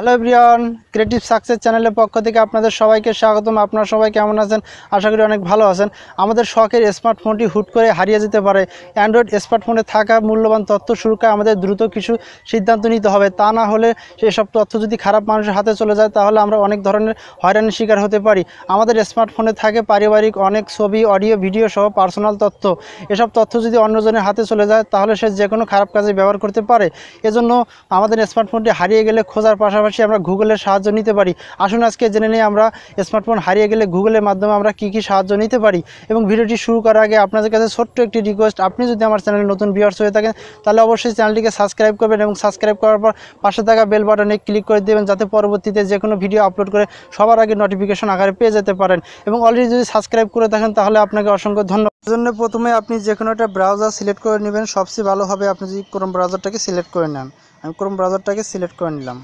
hello everyone creative success চ্যানেলের পক্ষ থেকে আপনাদের সবাইকে স্বাগতম আপনারা সবাই কেমন আছেন আশা করি অনেক ভালো আছেন আমাদের শখের স্মার্টফোনটি হুট করে হারিয়ে যেতে পারে অ্যান্ড্রয়েড স্মার্টফোনে থাকা মূল্যবান তথ্য সুরক্ষায় আমাদের দ্রুত কিছু সিদ্ধান্ত নিতে হবে তা না হলে সেসব তথ্য যদি খারাপ মানুষের হাতে চলে যায় তাহলে আমরা অনেক ধরনের হয়রানির শিকার হতে পারি আমাদের স্মার্টফোনে থাকে পারিবারিক অনেক ছবি অডিও ভিডিও সহ পার্সোনাল তথ্য এসব তথ্য যদি অন্যজনের হাতে চলে যায় তাহলে সে যে কোনো খারাপ কাজে ব্যবহার করতে পারে এজন্য আমাদের স্মার্টফোনটি হারিয়ে গেলে খোঁজার পাশাপাশি পাশাপাশি আমরা গুগলের সাহায্য নিতে পারি আসুন আজকে জেনে নিই আমরা স্মার্টফোন হারিয়ে গেলে গুগলের মাধ্যমে আমরা কি কি সাহায্য নিতে পারি এবং ভিডিওটি শুরু করার আগে আপনাদের কাছে ছোট্ট একটি রিকোয়েস্ট আপনি যদি আমার চ্যানেলে নতুন ভিউয়ার্স হয়ে থাকেন তাহলে অবশ্যই চ্যানেলটিকে সাবস্ক্রাইব করবেন এবং সাবস্ক্রাইব করার পর পাশে থাকা বেল বাটনে ক্লিক করে দেবেন যাতে পরবর্তীতে যে কোনো ভিডিও আপলোড করে সবার আগে নোটিফিকেশন আকারে পেয়ে যেতে পারেন এবং অলরেডি যদি সাবস্ক্রাইব করে থাকেন তাহলে আপনাকে অসংখ্য ধন্যবাদ জন্য প্রথমে আপনি যে কোনো একটা ব্রাউজার সিলেক্ট করে নেবেন সবচেয়ে ভালো হবে আপনি যদি ক্রোম ব্রাউজারটাকে সিলেক্ট করে নেন আমি ক্রোম ব্রাউজারটাকে সিলেক্ট করে নিলাম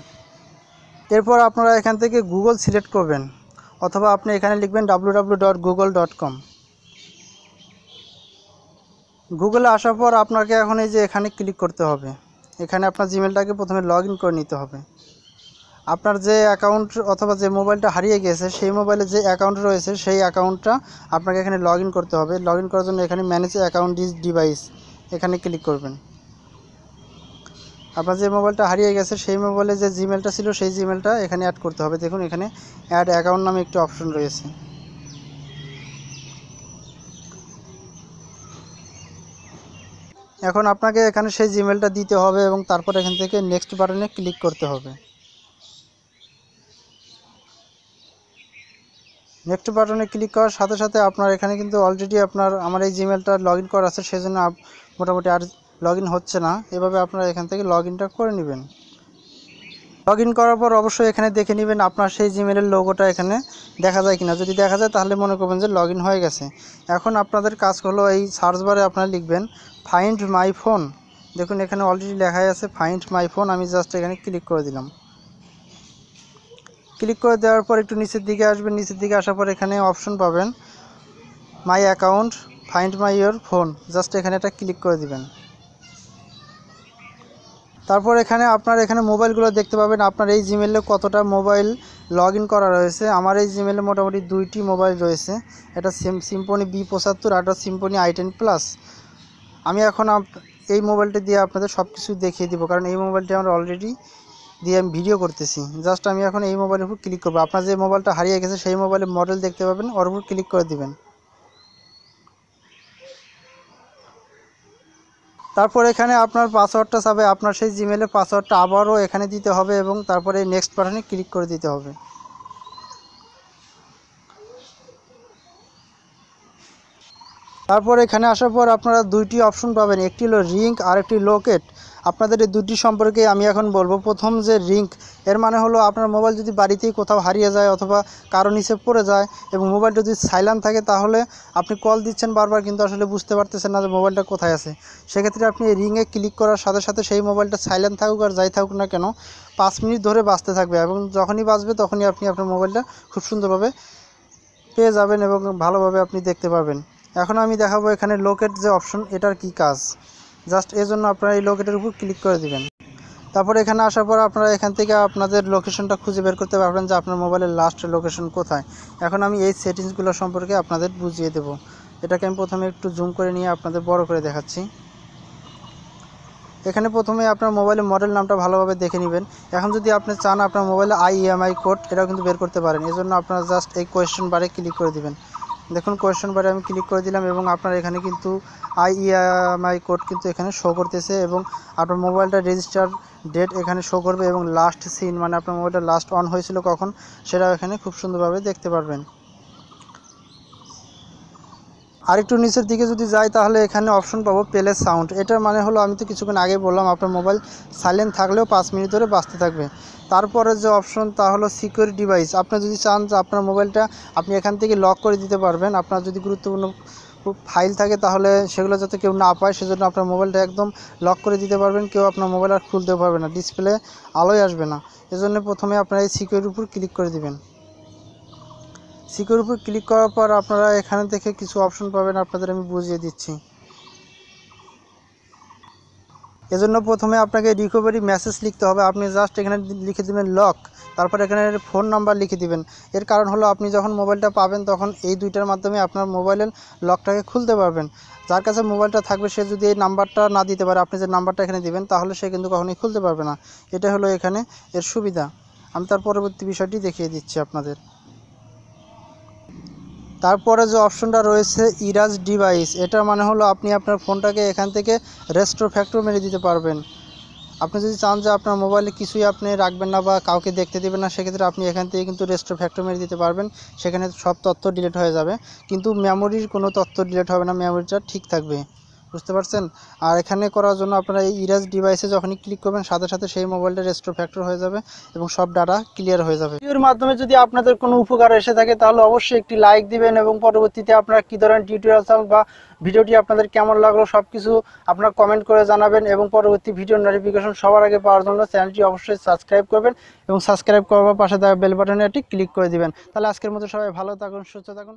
এরপর আপনারা এখান থেকে গুগল সিলেক্ট করবেন অথবা আপনি এখানে লিখবেন ডাব্লু গুগলে আসার পর আপনাকে এখন এই যে এখানে ক্লিক করতে হবে এখানে আপনার জিমেলটাকে প্রথমে লগ করে নিতে হবে আপনার যে অ্যাকাউন্ট অথবা যে মোবাইলটা হারিয়ে গেছে সেই মোবাইলে যে অ্যাকাউন্ট রয়েছে সেই অ্যাকাউন্টটা আপনাকে এখানে লগ করতে হবে লগ করার জন্য এখানে ম্যানেজ অ্যাকাউন্ট ডিভাইস এখানে ক্লিক করবেন আপনার যে মোবাইলটা হারিয়ে গেছে সেই মোবাইলে যে জিমেলটা ছিল সেই জিমেলটা এখানে অ্যাড করতে হবে দেখুন এখানে অ্যাড অ্যাকাউন্ট নামে একটি অপশন রয়েছে এখন আপনাকে এখানে সেই জিমেলটা দিতে হবে এবং তারপর এখান থেকে নেক্সট বাটনে ক্লিক করতে হবে নেক্সট বাটনে ক্লিক করার সাথে সাথে আপনার এখানে কিন্তু অলরেডি আপনার আমার এই জিমেলটা লগ ইন করা আছে সেজন্য মোটামুটি আর লগ হচ্ছে না এভাবে আপনারা এখান থেকে লগ করে নেবেন লগ করার পর অবশ্যই এখানে দেখে নেবেন আপনার সেই জিমেলের লোগোটা এখানে দেখা যায় কিনা যদি দেখা যায় তাহলে মনে করবেন যে লগ হয়ে গেছে এখন আপনাদের কাজ হলো এই সার্চ বারে আপনারা লিখবেন ফাইন্ড মাই ফোন দেখুন এখানে অলরেডি লেখাই আছে ফাইন্ড মাই ফোন আমি জাস্ট এখানে ক্লিক করে দিলাম ক্লিক করে দেওয়ার পর একটু নিচের দিকে আসবেন নিচের দিকে আসার পর এখানে অপশন পাবেন my account find my your phone just এখানে এটা ক্লিক করে দিবেন তারপর এখানে আপনার এখানে মোবাইলগুলো দেখতে পাবেন আপনার এই জিমেলে কতটা মোবাইল লগ করা রয়েছে আমার এই জিমেলে মোটামুটি দুইটি মোবাইল রয়েছে এটা সিম সিম্পনি বি পঁচাত্তর আটটা সিম্পনি আই টেন প্লাস আমি এখন এই মোবাইলটি দিয়ে আপনাদের সব কিছু দেখিয়ে দিব কারণ এই মোবাইলটি আমরা অলরেডি দিয়ে আমি ভিডিও করতেছি জাস্ট আমি এখন এই মোবাইলের উপর ক্লিক করবো আপনার যে মোবাইলটা হারিয়ে গেছে সেই মোবাইলের মডেল দেখতে পাবেন ওর উপর ক্লিক করে দেবেন তারপর এখানে আপনার পাসওয়ার্ডটা চাবে আপনার সেই জিমেলের পাসওয়ার্ডটা আবারও এখানে দিতে হবে এবং তারপরে নেক্সট বাটনে ক্লিক করে দিতে হবে তারপর এখানে আসার পর আপনারা দুইটি অপশন পাবেন একটি হলো রিঙ্ক আর একটি লোকেট আপনাদের এই দুটি সম্পর্কে আমি এখন বলবো প্রথম যে রিঙ্ক এর মানে হলো আপনার মোবাইল যদি বাড়িতেই কোথাও হারিয়ে যায় অথবা কারো নিচে পড়ে যায় এবং মোবাইলটা যদি সাইলান থাকে তাহলে আপনি কল দিচ্ছেন বারবার কিন্তু আসলে বুঝতে পারতেছেন না যে মোবাইলটা কোথায় আছে সেক্ষেত্রে আপনি এই রিংয়ে ক্লিক করার সাথে সাথে সেই মোবাইলটা সাইলান থাকুক আর যাই থাকুক না কেন পাঁচ মিনিট ধরে বাঁচতে থাকবে এবং যখনই বাঁচবে তখনই আপনি আপনার মোবাইলটা খুব সুন্দরভাবে পেয়ে যাবেন এবং ভালোভাবে আপনি দেখতে পাবেন এখন আমি দেখাবো এখানে লোকেট যে অপশন এটার কি কাজ জাস্ট এর জন্য আপনারা এই লোকেটের উপর ক্লিক করে দিবেন তারপর এখানে আসার পর আপনারা এখান থেকে আপনাদের লোকেশনটা খুঁজে বের করতে পারবেন যে আপনার মোবাইলের লাস্ট লোকেশন কোথায় এখন আমি এই সেটিংসগুলো সম্পর্কে আপনাদের বুঝিয়ে দেব এটাকে আমি প্রথমে একটু জুম করে নিয়ে আপনাদের বড় করে দেখাচ্ছি এখানে প্রথমে আপনার মোবাইলের মডেল নামটা ভালোভাবে দেখে নেবেন এখন যদি আপনি চান আপনার মোবাইলে আইএমআই কোড এটাও কিন্তু বের করতে পারেন এজন্য আপনারা জাস্ট এই কোয়েশ্চেন বারে ক্লিক করে দিবেন দেখুন কোয়েশ্চেন বারে আমি ক্লিক করে দিলাম এবং আপনার এখানে কিন্তু আইইএমআই কোড e কিন্তু এখানে শো করতেছে এবং আপনার মোবাইলটা রেজিস্টার ডেট এখানে শো করবে এবং লাস্ট সিন মানে আপনার মোবাইলটা লাস্ট অন হয়েছিল কখন সেটা এখানে খুব সুন্দরভাবে দেখতে পারবেন আরেকটু নিচের দিকে যদি যাই তাহলে এখানে অপশন পাবো প্লে সাউন্ড এটার মানে হলো আমি তো কিছুক্ষণ আগে বললাম আপনার মোবাইল সাইলেন্ট থাকলেও পাঁচ মিনিট ধরে বাঁচতে থাকবে তারপরে যে অপশন তা হলো সিকিউর ডিভাইস আপনি যদি চান যে আপনার মোবাইলটা আপনি এখান থেকে লক করে দিতে পারবেন আপনার যদি গুরুত্বপূর্ণ ফাইল থাকে তাহলে সেগুলো যাতে কেউ না পায় সেজন্য আপনার মোবাইলটা একদম লক করে দিতে পারবেন কেউ আপনার মোবাইল আর খুলতে পারবে না ডিসপ্লে আলোয় আসবে না এজন্য প্রথমে আপনার এই সিকিউরিটির উপর ক্লিক করে দিবেন সিকিউর উপর ক্লিক করার পর আপনারা এখানে থেকে কিছু অপশন পাবেন আপনাদের আমি বুঝিয়ে দিচ্ছি এজন্য প্রথমে আপনাকে রিকভারি মেসেজ লিখতে হবে আপনি জাস্ট এখানে লিখে দেবেন লক তারপর এখানে ফোন নাম্বার লিখে দিবেন এর কারণ হলো আপনি যখন মোবাইলটা পাবেন তখন এই দুইটার মাধ্যমে আপনার মোবাইলের লকটাকে খুলতে পারবেন যার কাছে মোবাইলটা থাকবে সে যদি এই নাম্বারটা না দিতে পারে আপনি যে নাম্বারটা এখানে দিবেন তাহলে সে কিন্তু কখনোই খুলতে পারবে না এটা হলো এখানে এর সুবিধা আমি তার পরবর্তী বিষয়টি দেখিয়ে দিচ্ছি আপনাদের তারপরে যে অপশনটা রয়েছে ইরাজ ডিভাইস এটার মানে হলো আপনি আপনার ফোনটাকে এখান থেকে রেস্টোর ফ্যাক্টর মেরে দিতে পারবেন আপনি যদি চান যে আপনার মোবাইলে কিছুই আপনি রাখবেন না বা কাউকে দেখতে দেবেন না সেক্ষেত্রে আপনি এখান থেকে কিন্তু রেস্টোর ফ্যাক্টর মেরে দিতে পারবেন সেখানে সব তথ্য ডিলেট হয়ে যাবে কিন্তু মেমোরির কোনো তথ্য ডিলেট হবে না মেমোরিটা ঠিক থাকবে বুঝতে পারছেন আর এখানে করার জন্য আপনারা এই ইরাজ ডিভাইসে যখনই ক্লিক করবেন সাথে সাথে সেই মোবাইলটা রেস্টোর ফ্যাক্টর হয়ে যাবে এবং সব ডাটা ক্লিয়ার হয়ে যাবে ভিডিওর মাধ্যমে যদি আপনাদের কোনো উপকার এসে থাকে তাহলে অবশ্যই একটি লাইক দিবেন এবং পরবর্তীতে আপনারা কী ধরনের টিউটোরিয়াল বা ভিডিওটি আপনাদের কেমন লাগলো সব কিছু আপনারা কমেন্ট করে জানাবেন এবং পরবর্তী ভিডিও নোটিফিকেশন সবার আগে পাওয়ার জন্য চ্যানেলটি অবশ্যই সাবস্ক্রাইব করবেন এবং সাবস্ক্রাইব করবার পাশে বেল বাটনে একটি ক্লিক করে দিবেন তাহলে আজকের মতো সবাই ভালো থাকুন সুস্থ থাকুন